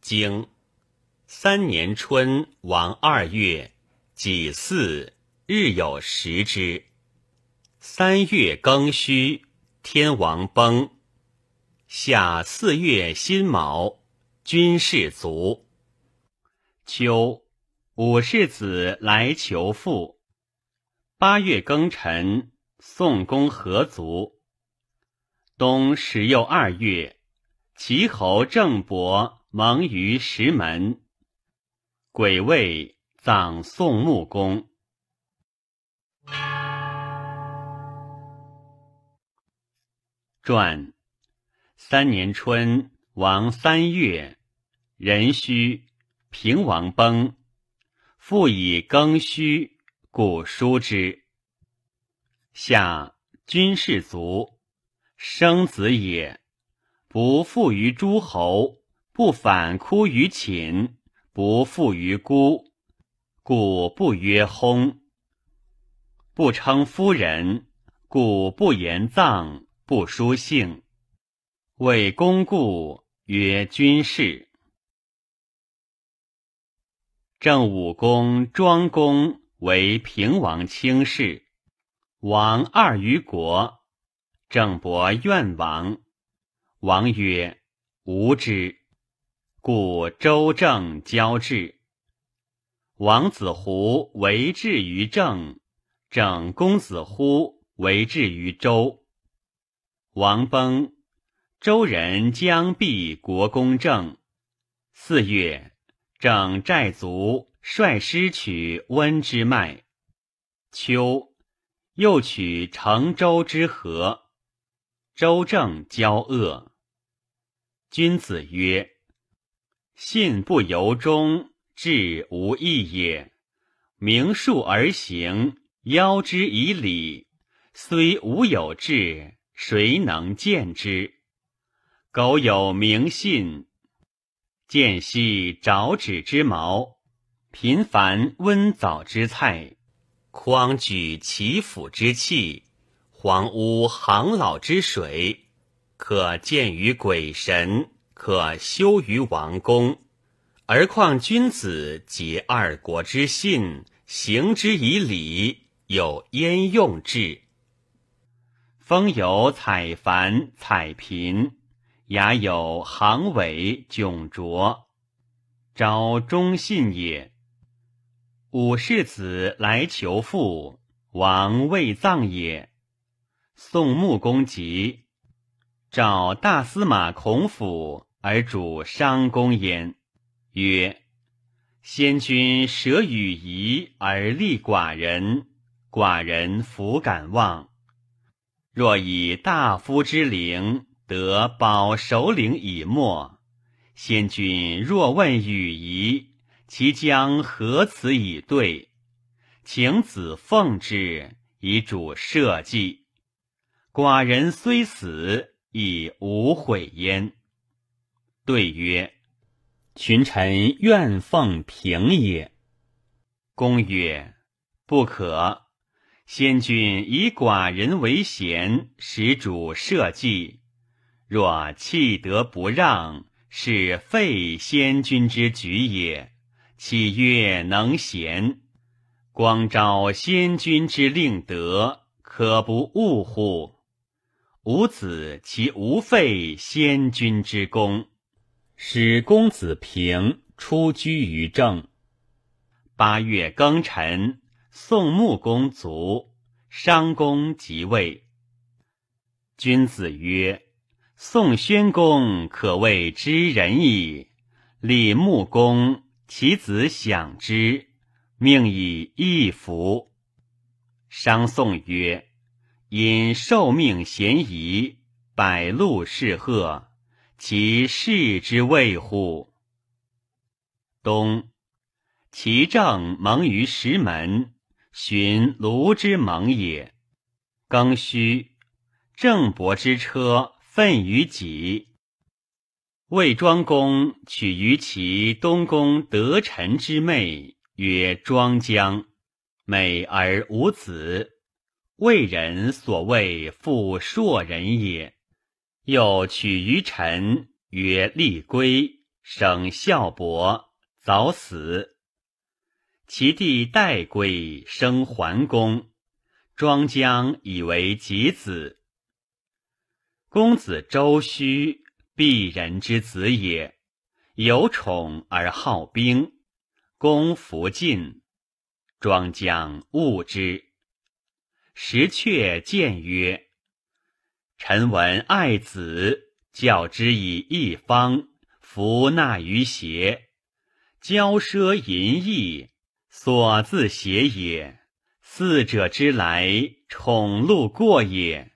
经三年春王二月己巳日有食之。三月庚戌，天王崩。夏四月辛卯，君士卒。秋，五世子来求父。八月庚辰，宋公何卒。冬十又二月，齐侯郑伯。蒙于石门，癸未葬宋穆公。传三年春，王三月，壬戌，平王崩。复以庚戌，故书之。夏，君士卒生子也，不复于诸侯。不反哭于寝，不复于孤，故不曰薨；不称夫人，故不言葬，不书姓。为公故，曰君事。郑武公、庄公为平王卿士，王二于国，郑伯怨王。王曰：“吾之。”故周郑交质，王子胡为质于郑，郑公子乎为质于周。王崩，周人将毕国公郑。四月，郑寨卒率师取温之脉。秋，又取成周之河。周郑交恶。君子曰。信不由衷，志无益也。明数而行，邀之以礼，虽无有志，谁能见之？苟有名信，见兮凿指之矛，频繁温藻之菜，匡举其腐之器，黄污行老之水，可见于鬼神。可修于王宫，而况君子结二国之信，行之以礼，有焉用之？风有采繁、采贫，雅有行伟迥卓，昭忠信也。武世子来求父，王未葬也。宋穆公疾，召大司马孔府而主商公焉，曰：“先君舍与夷而立寡人，寡人弗敢忘。若以大夫之灵，得保首领以没。先君若问与夷，其将何辞以对？请子奉之，以主社稷。寡人虽死，亦无悔焉。”对曰：“群臣愿奉平也。”公曰：“不可。先君以寡人为贤，使主社稷。若弃德不让，是废先君之举也。岂曰能贤？光昭先君之令德，可不误乎？吾子其无废先君之功。”使公子平出居于郑。八月庚辰，宋穆公卒，商公即位。君子曰：“宋宣公可谓知人矣。”礼穆公，其子享之，命以义服。商宋曰：“因受命嫌疑，百禄是贺。”其士之谓乎？冬，其政蒙于石门，寻卢之蒙也。庚戌，郑伯之车奋于己。魏庄公取于其东宫得臣之妹，曰庄姜，美而无子，魏人所谓妇硕人也。又取于臣曰立归省孝伯早死，其弟代归生桓公庄姜以为己子。公子周须鄙人之子也，有宠而好兵，公弗晋，庄姜恶之。石阙谏曰。臣闻爱子，教之以义方；弗纳于邪，骄奢淫逸，所自邪也。四者之来，宠禄过也。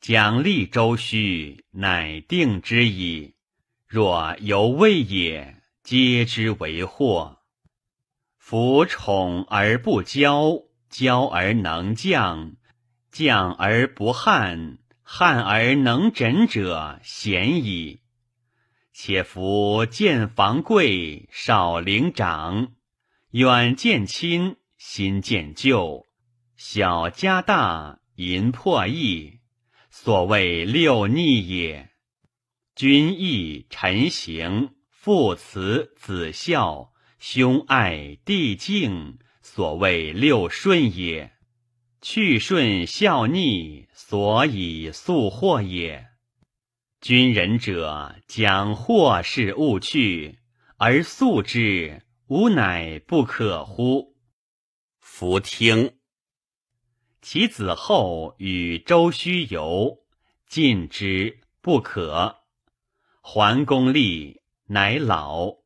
讲励周须，乃定之矣。若犹未也，皆之为祸。夫宠而不骄，骄而能降，降而不悍。汉而能诊者，贤矣。且夫见房贵，少陵长，远见亲，心见旧，小家大淫破义，所谓六逆也。君义臣行，父慈子孝，兄爱弟敬，所谓六顺也。去顺效逆，所以速祸也。君人者，将祸事勿去，而速之，吾乃不可乎？弗听。其子厚与周须游，进之不可。桓公立，乃老。